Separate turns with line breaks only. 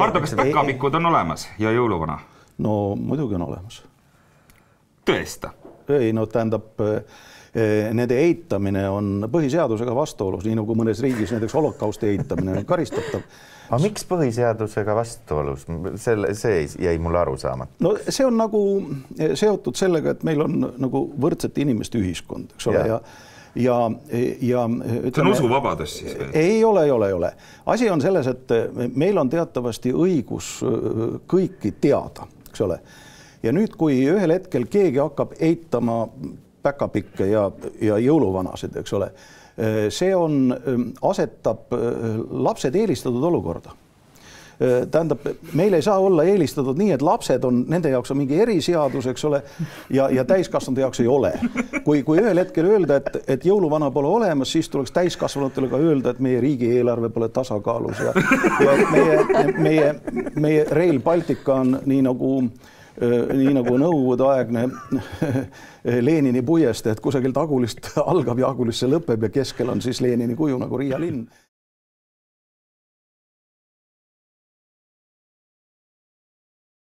Hardo, kas päkapikud on olemas
ja jõuluvana? no muidugi on olemas. tõesta? ei no tähendab, eh, nende eitamine on põhiseadusega
vastuolus, nii nagu mõnes riigis näiteks holokausti eitamine on karistatav aga miks põhiseadusega vastuolus, selle, see jäi mulle arusaamatu.
no see on nagu eh, seotud sellega, et meil on nagu võrdsete inimeste ühiskond, eks ole, ja, ja ja, ja ütleme, see on usuvabadus siis või? ei ole, ei ole, ei ole. asi on selles, et eh, meil on teatavasti õigus eh, kõiki teada, eks ole. ja nüüd, kui ühel hetkel keegi hakkab eitama päkapikke ja, ja jõuluvanasid, eks ole, eh, see on, asetab lapsed eelistatud olukorda Äh, tähendab, meil ei saa olla eelistatud nii, et lapsed on, nende jaoks on mingi eriseadus, eks ole, ja, ja täiskasvanute jaoks ei ole. kui, kui ühel hetkel öelda, et, et jõuluvana pole olemas, siis tuleks täiskasvanutele ka öelda, et meie riigieelarve pole tasakaalus ja, ja meie, meie, meie Rail Baltica on nii nagu äh, nii nagu nõukogudeaegne äh, Lenini puiestee, et kusagil tagulist algab ja Agulisse lõpeb ja keskel on
siis Lenini kuju nagu Riia linn.